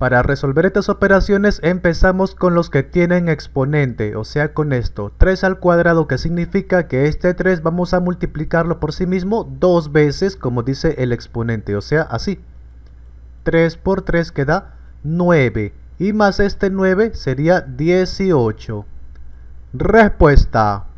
Para resolver estas operaciones empezamos con los que tienen exponente, o sea con esto, 3 al cuadrado que significa que este 3 vamos a multiplicarlo por sí mismo dos veces como dice el exponente, o sea así. 3 por 3 queda 9 y más este 9 sería 18. Respuesta.